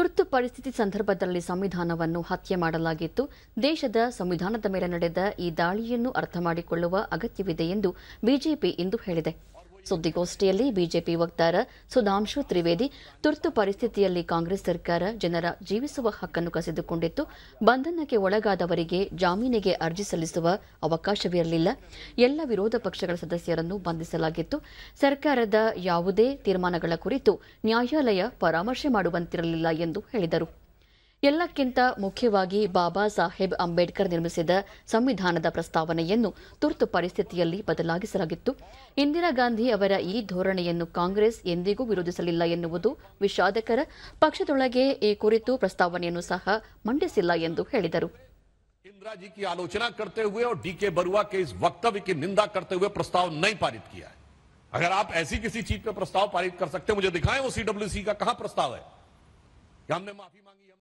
ತುರ್ತು ಪರಿಸ್ಥಿತಿ ಸಂದರ್ಭದಲ್ಲಿ ಸಂವಿಧಾನವನ್ನು ಹತ್ಯೆ ಮಾಡಲಾಗಿತ್ತು ದೇಶದ ಸಂವಿಧಾನದ ಮೇಲೆ ನಡೆದ ಈ ದಾಳಿಯನ್ನು ಅರ್ಥ ಅಗತ್ಯವಿದೆ ಎಂದು ಬಿಜೆಪಿ ಇಂದು ಹೇಳಿದೆ ಸುದ್ದಿಗೋಷ್ಠಿಯಲ್ಲಿ ಬಿಜೆಪಿ ವಕ್ತಾರ ಸುಧಾಂಶು ತ್ರಿವೇದಿ ತುರ್ತು ಪರಿಸ್ಥಿತಿಯಲ್ಲಿ ಕಾಂಗ್ರೆಸ್ ಸರ್ಕಾರ ಜನರ ಜೀವಿಸುವ ಹಕ್ಕನ್ನು ಕಸಿದುಕೊಂಡಿತ್ತು ಬಂಧನಕ್ಕೆ ಒಳಗಾದವರಿಗೆ ಜಾಮೀನಿಗೆ ಅರ್ಜಿ ಸಲ್ಲಿಸುವ ಅವಕಾಶವಿರಲಿಲ್ಲ ಎಲ್ಲ ವಿರೋಧ ಪಕ್ಷಗಳ ಸದಸ್ಯರನ್ನು ಬಂಧಿಸಲಾಗಿತ್ತು ಸರ್ಕಾರದ ಯಾವುದೇ ತೀರ್ಮಾನಗಳ ಕುರಿತು ನ್ಯಾಯಾಲಯ ಪರಾಮರ್ಶೆ ಮಾಡುವಂತಿರಲಿಲ್ಲ ಎಂದು ಹೇಳಿದರು ಎಲ್ಲಕ್ಕಿಂತ ಮುಖ್ಯವಾಗಿ ಬಾಬಾ ಸಾಹೇಬ್ ಅಂಬೇಡ್ಕರ್ ನಿರ್ಮಿಸಿದ ಸಂವಿಧಾನದ ಪ್ರಸ್ತಾವನೆಯನ್ನು ತುರ್ತು ಪರಿಸ್ಥಿತಿಯಲ್ಲಿ ಬದಲಾಗಿಸಲಾಗಿತ್ತು ಇಂದಿರಾ ಗಾಂಧಿ ಅವರ ಈ ಧೋರಣೆಯನ್ನು ಕಾಂಗ್ರೆಸ್ ಎಂದಿಗೂ ವಿರೋಧಿಸಲಿಲ್ಲ ಎನ್ನುವುದು ವಿಷಾದಕರ ಪಕ್ಷದೊಳಗೆ ಈ ಕುರಿತು ಪ್ರಸ್ತಾವನೆಯನ್ನು ಸಹ ಮಂಡಿಸಿಲ್ಲ ಎಂದು ಹೇಳಿದರು आलोचना अगर आप ऐसी किसी चीज प्रस्ताव पारित कर सकते मुझे दिखाएं वो का कहां प्रस्ताव है माफी